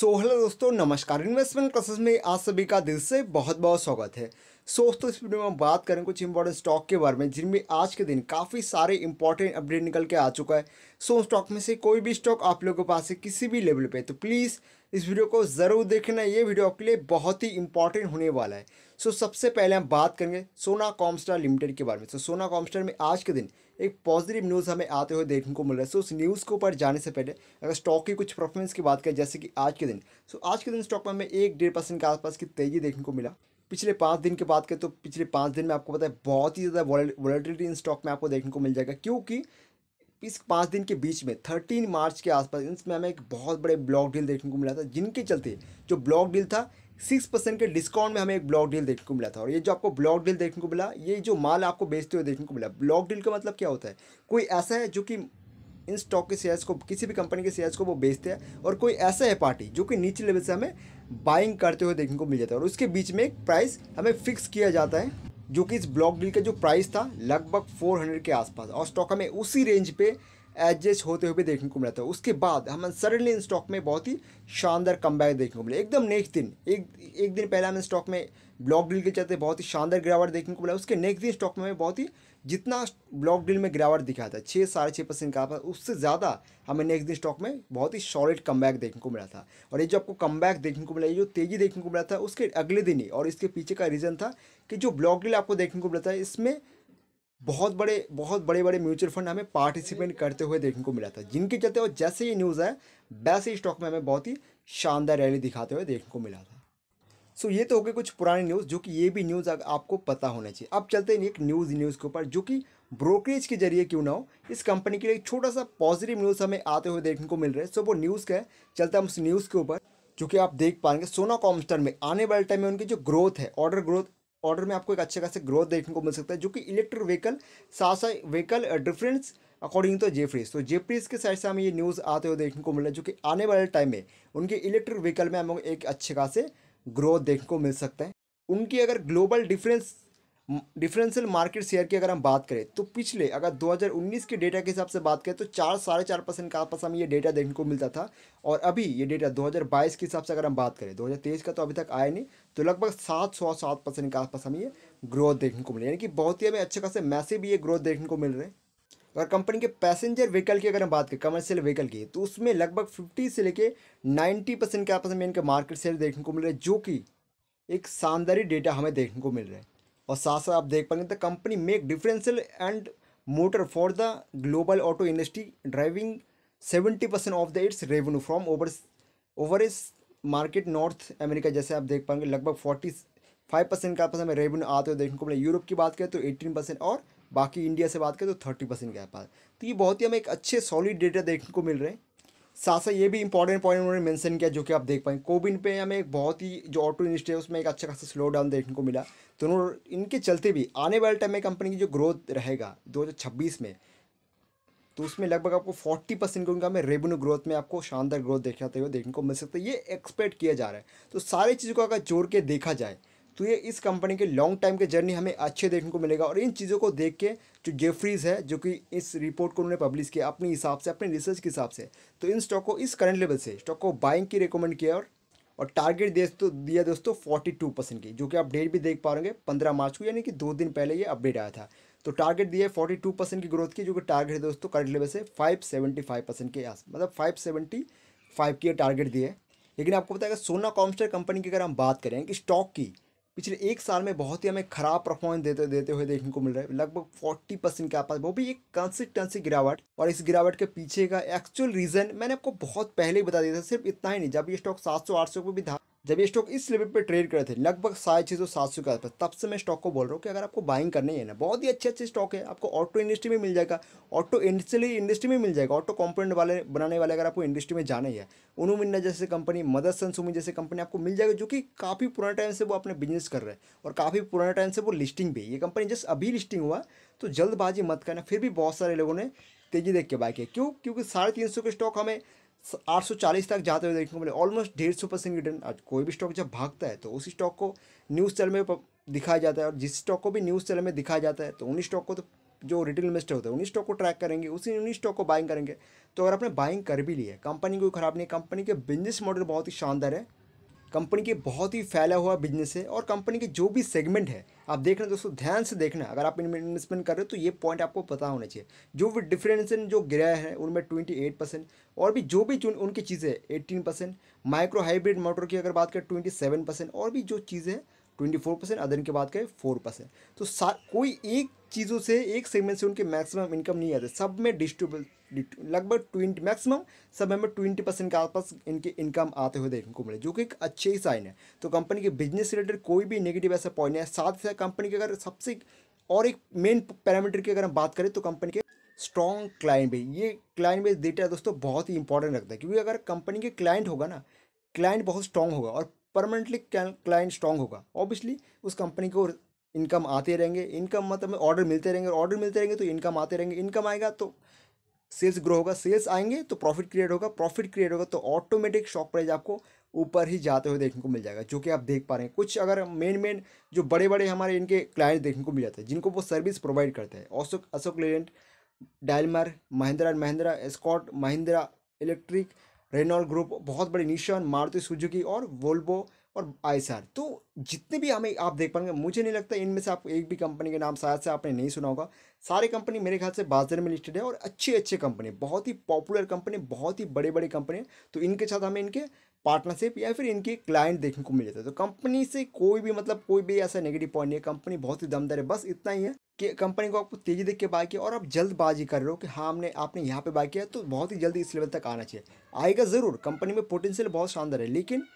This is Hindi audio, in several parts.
सो हेलो दोस्तों नमस्कार इन्वेस्टमेंट क्लासेस में आज सभी का दिल से बहुत बहुत स्वागत है सो so, दोस्तों इस वीडियो में हम बात करें कुछ इंपॉर्टेंट स्टॉक के बारे में जिनमें आज के दिन काफ़ी सारे इंपॉर्टेंट अपडेट निकल के आ चुका है सो so, स्टॉक में से कोई भी स्टॉक आप लोगों के पास है किसी भी लेवल पे तो प्लीज़ इस वीडियो को ज़रूर देखना ये वीडियो आपके लिए बहुत ही इंपॉर्टेंट होने वाला है सो so, सबसे पहले हम बात करेंगे सोना कॉमस्टार लिमिटेड के बारे में सो so, सोना कॉमस्टार में आज के दिन एक पॉजिटिव न्यूज़ हमें आते हुए देखने को मिल रहा है सो उस न्यूज़ के ऊपर जाने से पहले अगर स्टॉक की कुछ परफॉर्मेंस की बात करें जैसे कि आज के दिन सो आज के दिन स्टॉक में हमें एक डेढ़ परसेंट के आसपास की तेज़ी देखने को मिला पिछले पाँच दिन की बात करें तो पिछले पाँच दिन में आपको पता है बहुत ही ज़्यादा वॉलेटिलिटी इन स्टॉक में आपको देखने को मिल जाएगा क्योंकि इस पाँच दिन के बीच में थर्टीन मार्च के आसपास इसमें हमें एक बहुत बड़े ब्लॉक डील देखने को मिला था जिनके चलते जो ब्लॉक डील था सिक्स परसेंट के डिस्काउंट में हमें एक ब्लॉक डील देखने को मिला था और ये जो आपको ब्लॉक डील देखने को मिला ये जो माल आपको बेचते हुए देखने को मिला ब्लॉक डील का मतलब क्या होता है कोई ऐसा है जो कि इन स्टॉक के शेयर्स को किसी भी कंपनी के शेयर्स को वो बेचते हैं और कोई ऐसा है पार्टी जो कि नीचे लेवल से हमें बाइंग करते हुए देखने को मिल जाता है और उसके बीच में एक प्राइस हमें फिक्स किया जाता है जो कि इस ब्लॉक डील का जो प्राइस था लगभग फोर के आसपास और स्टॉक हमें उसी रेंज पे एडजस्ट होते हुए देखने को मिला था उसके बाद हमें सडनली इन स्टॉक में बहुत ही शानदार कम देखने को मिला एकदम नेक्स्ट दिन एक एक दिन पहले हमें स्टॉक में ब्लॉक डील के चलते बहुत ही शानदार गिरावट देखने को मिला उसके नेक्स्ट दिन स्टॉक में बहुत ही जितना ब्लॉक डील में गिरावट दिखाया था छः साढ़े छः परसेंट का उससे ज़्यादा हमें नेक्स्ट दिन स्टॉक में बहुत ही सॉलिड कम देखने को मिला था और ये जो आपको कम देखने को मिला ये जो तेज़ी देखने को मिला था उसके अगले दिन ही और इसके पीछे का रीज़न था कि जो ब्लॉक डील आपको देखने को मिला था इसमें बहुत बड़े बहुत बड़े बड़े म्यूचुअल फंड हमें पार्टिसिपेट करते हुए देखने को मिला था जिनके चलते और जैसे ये न्यूज़ है वैसे ही स्टॉक में हमें बहुत ही शानदार रैली दिखाते हुए देखने को मिला था सो ये तो हो गए कुछ पुराने न्यूज़ जो कि ये भी न्यूज़ आपको पता होना चाहिए अब चलते हैं एक न्यूज़ न्यूज़ के ऊपर जो कि ब्रोकरेज के जरिए क्यों ना हो इस कंपनी के लिए छोटा सा पॉजिटिव न्यूज़ हमें आते हुए देखने को मिल रहा है सो वो न्यूज़ का है चलते हम उस न्यूज़ के ऊपर जो कि आप देख पाएंगे सोना कॉमस्टर में आने वाले टाइम में उनकी जो ग्रोथ है ऑर्डर ग्रोथ ऑर्डर में आपको एक अच्छे खासे ग्रोथ देखने को मिल सकता है जो कि इलेक्ट्रिक व्हीकल साथ साथ vehicle difference according to Jefferies तो जेफ्रीज के साइड से हमें ये न्यूज़ आते हुए देखने को मिल रहा है जो कि आने वाले टाइम में उनके इलेक्ट्रिक व्हीकल में हमें एक अच्छे खासे ग्रोथ देखने को मिल सकता है उनकी अगर global difference differential market share की अगर हम बात करें तो पिछले अगर 2019 के डेटा के हिसाब से बात करें तो चार साढ़े चार परसेंट का आपस हमें ये डेटा देखने को मिलता था और अभी ये डेटा 2022 के हिसाब से अगर हम बात करें 2023 का तो अभी तक आया नहीं तो लगभग सात सौ सात परसेंट के आसपास हमें ये ग्रोथ देखने को मिली यानी कि बहुत ही हमें अच्छे खासे मैसे भी ये ग्रोथ देखने को मिल रहे हैं और कंपनी के पैसेंजर व्हीकल की अगर हम बात करें कमर्शियल व्हीकल की तो उसमें लगभग फिफ्टी से लेकर नाइन्टी परसेंट के आपस में इनके मार्केट शेयर देखने को मिल रहा है जो कि एक शानदारी डेटा हमें देखने को मिल रहा है और साथ साथ आप देख पाएंगे the company make differential and motor for the global auto industry driving seventy percent of the its revenue from over over इस मार्केट नॉर्थ अमेरिका जैसे आप देख पाएंगे लगभग फोर्टी फाइव परसेंट के आसपास हमें रेवेन्यू आते हुए देखने को मिले यूरोप की बात करें तो एटीन परसेंट और बाकी इंडिया से बात करें तो थर्टी परसेंट के आसपास तो ये बहुत ही हमें एक अच्छे सॉलिड डेटा देखने को मिल रहे हैं साथ साथ ये भी इंपॉर्टेंट पॉइंट उन्होंने मेंशन किया जो कि आप देख पाएँ कोविन पे हमें एक बहुत ही जो ऑटो इंडस्ट्री है उसमें एक अच्छा खासा स्लो डाउन देखने को मिला तो इनके चलते भी आने वाले टाइम में कंपनी की जो ग्रोथ रहेगा छब्बीस में तो उसमें लगभग आपको फोर्टी परसेंट उनका हमें रेवेन्यू ग्रोथ में आपको शानदार ग्रोथ देखाते हुए देखने को मिल सकता है ये एक्सपेक्ट किया जा रहा है तो सारी चीज़ों को अगर जोड़ के देखा जाए तो ये इस कंपनी के लॉन्ग टाइम के जर्नी हमें अच्छे देखने को मिलेगा और इन चीज़ों को देख के जो जेफरीज है जो कि इस रिपोर्ट को उन्होंने पब्लिश किया अपने हिसाब से अपने रिसर्च के हिसाब से तो इन स्टॉक को इस करंट लेवल से स्टॉक को बाइंग की रिकमेंड किया और और टारगेट दे तो दिया दोस्तों फोर्टी टू परसेंट की जो कि अपडेट भी देख पा रहे पंद्रह मार्च को यानी कि दो दिन पहले ये अपडेट आया था तो टारगेट दिया है फोर्टी टू परसेंट की ग्रोथ की जो कि टारगेट है दोस्तों करंट लेवल से फाइव सेवेंटी फाइव परसेंट के आस मतलब फाइव सेवेंटी फाइव की टारगेट दिए लेकिन आपको बताया सोना कॉम्स्टर कंपनी की अगर हम बात करें कि स्टॉक की पिछले एक साल में बहुत ही हमें खराब परफॉर्मेंस देते देते हुए देखने को मिल रहा है लगभग फोर्टी परसेंट के आसपास वो भी एक कंसिस्टेंसी गिरावट और इस गिरावट के पीछे का एक्चुअल रीज़न मैंने आपको बहुत पहले ही बता दिया था सिर्फ इतना ही नहीं जब ये स्टॉक सात सौ आठ सौ को भी था जब ये स्टॉक इस लेवल पे ट्रेड कर रहे थे लगभग साढ़े छः सौ सात सौ के आसपास तब से मैं स्टॉक को बोल रहा हूँ कि अगर आपको बाइंग करनी है ना बहुत ही अच्छे अच्छे स्टॉक है आपको ऑटो इंडस्ट्री में मिल जाएगा ऑटो इंडस्ट्री इंडस्ट्री में मिल जाएगा ऑटो कॉम्पोनेंट वाले बनाने वाले अगर आपको इंडस्ट्री में जाना ही है उनू मिन्ना जैसे कंपनी मदर सन सुमी जैसे कंपनी आपको मिल जाएगा जो कि काफ़ी पुराने टाइम से वो अपने बिजनेस कर रहे हैं और काफ़ी पुराने टाइम से वो लिस्टिंग भी ये कंपनी जस्ट अभी लिस्टिंग हुआ तो जल्दबाजी मत करना फिर भी बहुत सारे लोगों ने तेजी देख के बाई किया क्यों क्योंकि साढ़े तीन सौ के स्टॉक हमें 840 तक जाते हुए देखने को मिले ऑलमोस्ट डेढ़ सौ परसेंट रिटर्न आज कोई भी स्टॉक जब भागता है तो उसी स्टॉक को न्यूज़ चैनल में दिखाया जाता है और जिस स्टॉक को भी न्यूज़ चैनल में दिखाया जाता है तो उन्हीं स्टॉक को तो जो रिटेल इन्वेस्टर होते हैं उन्हीं स्टॉक को ट्रैक करेंगे उसी उन्हीं स्टॉक को बाइंग करेंगे तो अगर आपने बाइंग कर भी ली है कंपनी कोई खराब नहीं है कंपनी के बिजनेस मॉडल बहुत ही शानदार है कंपनी के बहुत ही फैला हुआ बिजनेस है और कंपनी के जो भी सेगमेंट है आप देख रहे हैं दोस्तों ध्यान से देखना अगर आप इन्वेस्टमेंट कर रहे हो तो ये पॉइंट आपको पता होना चाहिए जो भी डिफरेंस जो ग्रह है उनमें ट्वेंटी एट परसेंट और भी जो भी उनकी चीज़ें eighteen percent micro hybrid motor की अगर बात करें ट्वेंटी सेवन परसेंट और भी जो चीज़ें ट्वेंटी फोर परसेंट अदर की बात करें फोर परसेंट तो कोई एक चीज़ों से एक सेगमेंट से उनके मैक्सिमम इनकम नहीं आते सब में डिस्ट्रीब्यूट लगभग ट्वेंटी मैक्सिमम सब में ट्वेंटी परसेंट के आसपास इनके इनकम आते हुए देखने को मिले जो कि एक अच्छे ही साइन है तो कंपनी के बिजनेस रिलेटेड कोई भी नेगेटिव ऐसा पॉइंट नहीं है साथ ही साथ कंपनी के अगर सबसे और एक मेन पैरामीटर की अगर हम बात करें तो कंपनी के स्ट्रॉन्ग क्लाइंट भी ये क्लाइंट बेस डेटा दोस्तों बहुत ही इंपॉर्टेंट रखता है क्योंकि अगर कंपनी के क्लाइंट होगा ना क्लाइंट बहुत स्ट्रॉन्ग होगा और परमानेंटली क्लाइंट स्ट्रांग होगा ऑब्वियसली उस कंपनी को इनकम आते रहेंगे इनकम मतलब ऑर्डर मिलते रहेंगे ऑर्डर मिलते रहेंगे तो इनकम आते रहेंगे इनकम आएगा तो सेल्स ग्रो होगा सेल्स आएंगे तो प्रॉफिट क्रिएट होगा प्रॉफिट क्रिएट होगा तो ऑटोमेटिक शॉक प्राइस आपको ऊपर ही जाते हुए देखने को मिल जाएगा जो कि आप देख पा रहे हैं कुछ अगर मेन मेन जो बड़े बड़े हमारे इनके क्लाइंट देखने को मिल जाते हैं जिनको वो सर्विस प्रोवाइड करते हैं अशोक अशोक लेलेंट डायलमर महिंद्रा एंड महिंद्रा स्कॉट महिंद्रा इलेक्ट्रिक रेनॉल्ड ग्रुप बहुत बड़ी निशान मारुति सुजुकी और वोल्वो और आई तो जितने भी हमें आप देख पाएंगे मुझे नहीं लगता इनमें से आप एक भी कंपनी के नाम शायद से आपने नहीं सुना होगा सारे कंपनी मेरे ख्याल से बाजार में लिस्टेड है और अच्छी अच्छी कंपनी बहुत ही पॉपुलर कंपनी बहुत ही बड़े बड़े कंपनी तो इनके साथ हमें इनके पार्टनरशिप या फिर इनके क्लाइंट देखने को मिल जाता है तो कंपनी से कोई भी मतलब कोई भी ऐसा नेगेटिव पॉइंट नहीं है कंपनी बहुत ही दमदार है बस इतना ही है कि कंपनी को आपको तेज़ी देख के बाय किया और आप जल्दबाजी कर रहे हो कि हाँ हमने आपने यहाँ पे बाय किया तो बहुत ही जल्दी इस लेवल तक आना चाहिए आएगा ज़रूर कंपनी में पोटेंशियल बहुत शानदार है लेकिन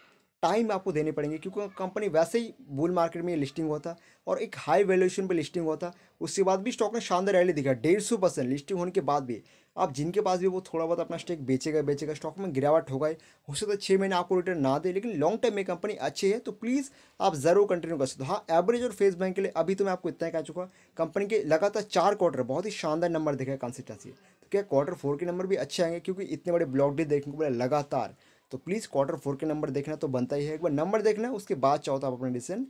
टाइम आपको देने पड़ेंगे क्योंकि कंपनी वैसे ही बुल मार्केट में लिस्टिंग होता और एक हाई वैल्यूएशन पर लिस्टिंग होता उसके बाद भी स्टॉक ने शानदार रैली दिखा डेढ़ सौ परसेंट लिस्टिंग होने के बाद भी आप जिनके पास भी वो थोड़ा बहुत अपना स्टेक बेचेगा बेचेगा स्टॉक में गिरावट होगा हो सकता है छः महीने आपको रिटर्न ना दे लेकिन लॉन्ग टर्म में कंपनी अच्छी है तो प्लीज़ आप ज़रूर कंटिन्यू कर सकते हो हाँ एवरेज और फेस बैंक के लिए अभी तो मैं आपको इतना ही कह चुका कंपनी के लगातार चार क्वार्टर बहुत ही शानदार नंबर दिखा है कंसिस्टेंसी तो क्या क्वार्टर फोर के नंबर भी अच्छे आएंगे क्योंकि इतने बड़े ब्लॉक डे देखने को मिले लगातार तो प्लीज़ क्वार्टर फोर के नंबर देखना तो बनता ही है एक बार नंबर देखना उसके बाद चाहो तो आप अपना डिसीजन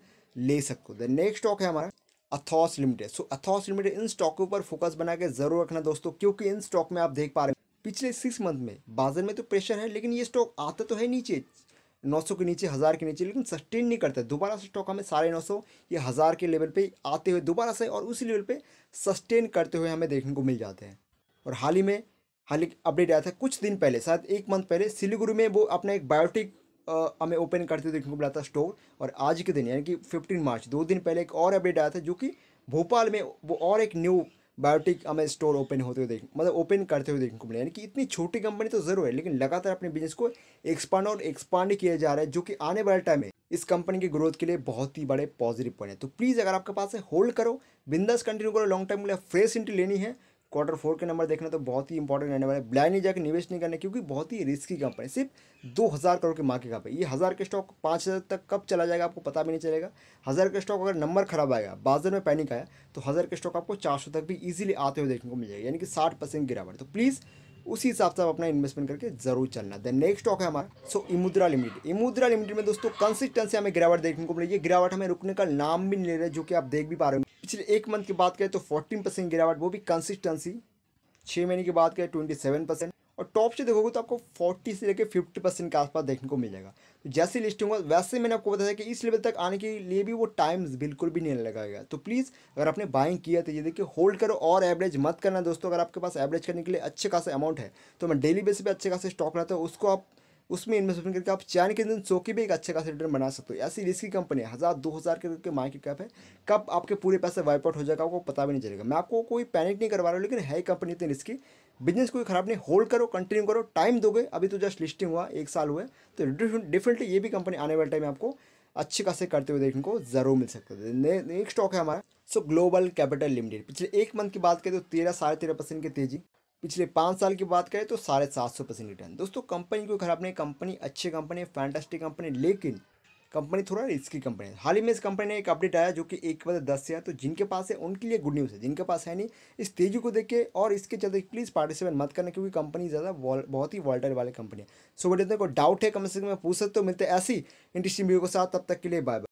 ले सकते हो नेक्स्ट स्टॉक है हमारा Athos limited so Athos limited इन स्टॉक के ऊपर फोकस बना के जरूर रखना दोस्तों क्योंकि इन स्टॉक में आप देख पा रहे हैं पिछले सिक्स मंथ में बाजार में तो प्रेशर है लेकिन ये स्टॉक आता तो है नीचे 900 के नीचे हज़ार के नीचे लेकिन सस्टेन नहीं करता दोबारा से स्टॉक हमें साढ़े नौ सौ ये हज़ार के लेवल पे आते हुए दोबारा से और उसी लेवल पे सस्टेन करते हुए हमें देखने को मिल जाते हैं और हाल ही में हाल ही अपडेट आया था कुछ दिन पहले शायद एक मंथ पहले सिलीगुड़ी में वो अपना एक बायोटिक हमें ओपन करते हुए देखने को मिला था स्टोर और आज के दिन यानी कि फिफ्टीन मार्च दो दिन पहले एक और अपडेट आया था जो कि भोपाल में वो और एक न्यू बायोटिक हमें स्टोर ओपन होते हुए देख मतलब ओपन करते हुए देखने को मिला यानी कि इतनी छोटी कंपनी तो ज़रूर है लेकिन लगातार अपने बिजनेस को एक्सपांड और एक्सपांड किया जा रहा है जो कि आने वाले टाइम में इस कंपनी की ग्रोथ के लिए बहुत ही बड़े पॉजिटिव पॉइंट है तो प्लीज़ अगर आपके पास है होल्ड करो बिंदास कंटिन्यू करो लॉन्ग टाइम के लिए फ्रेश इंट्री लेनी है क्वार्टर फोर के नंबर देखना तो बहुत ही इंपॉर्टेंट रहने वाले नहीं जाकर निवेश नहीं करना क्योंकि बहुत ही रिस्की कंपनी सिर्फ दो हज़ार करोड़ के मार्केट का है ये हज़ार के स्टॉक पाँच हज़ार तक कब चला जाएगा आपको पता भी नहीं चलेगा हज़ार के स्टॉक अगर नंबर खराब आएगा बाजार में पैनिक आया तो हज़ार के स्टॉक आपको चार सौ तक भी ईजिली आते हुए देखने को मिल जाएगा यानी कि साठ परसेंट गिरावट तो प्लीज़ उसी हिसाब से आप अपना इन्वेस्टमेंट करके जरूर चलना देन नेक्स्ट स्टॉक है हमारा सो इमुद्रा लिमिटेड इमुद्रा लिमिटेड में दोस्तों कंसिस्टेंसी हमें गिरावट देखने को मिली है गिरावट हमें रुकने का नाम भी नहीं ले रहा है जो कि आप देख भी पा रहे हो पिछले एक मंथ की बात करें तो फोर्टीन परसेंट गिरावट वो भी कंसिस्टेंसी छः महीने की बात करें ट्वेंटी सेवन परसेंट और टॉप से देखोगे तो आपको 40 से लेकर 50 परसेंट के आसपास देखने को मिलेगा तो जैसे लिस्टिंग होगा वैसे मैंने आपको बताया कि इस लेवल तक आने के लिए भी वो टाइम बिल्कुल भी नहीं लगाएगा तो प्लीज़ अगर आपने बाइंग किया तो ये देखिए होल्ड करो और एवरेज मत करना दोस्तों अगर आपके पास एवरेज करने के लिए अच्छे खासे अमाउंट है तो मैं डेली बेस पर अच्छे खासे स्टॉक रहता हूँ उसको आप उसमें इन्वेस्टमेंट करके आप चाइना के अंदर सो के भी एक अच्छे खासा रिटर्न बना सकते हो ऐसी रिस्क की कंपनी हज़ार दो हज़ार के मार्केट कैप है कब आपके पूरे पैसे वाइप आउट हो जाएगा आपको पता भी नहीं चलेगा मैं आपको कोई पैनिक नहीं करवा रहा हूँ लेकिन है कंपनी इतनी रिस्की बिजनेस कोई खराब नहीं होल्ड करो कंटिन्यू करो टाइम दोगे अभी तो जस्ट लिस्टिंग हुआ एक साल हुआ तो डिफरेंटली ये भी कंपनी आने वाले टाइम आपको अच्छे खासे करते हुए देखने को जरूर मिल सकते है नेक्स्ट स्टॉक है हमारा सो ग्लोबल कैपिटल लिमिटेड पिछले एक मंथ की बात करें तो तेरह साढ़े तेरह परसेंट की तेजी पिछले पाँच साल की बात करें तो साढ़े सात सौ परसेंट रिटर्न दोस्तों कंपनी को खराब नहीं कंपनी अच्छी कंपनी है फैंटास्टिक कंपनी लेकिन कंपनी थोड़ा रिस्की कंपनी है हाल ही में इस कंपनी ने एक अपडेट आया जो कि एक बजे दस से है तो जिनके पास है उनके लिए गुड न्यूज़ है जिनके पास है नहीं इस तेजी को देखे और इसके चलते प्लीज़ पार्टिसिपेट मत करना क्योंकि कंपनी ज़्यादा बहुत ही वॉल्टर वाली कंपनी है सो बट को डाउट है कम से कम पूछ सकते हो मिलते ऐसी इंटरेस्टिंग वीडियो के साथ तब तक के लिए बाय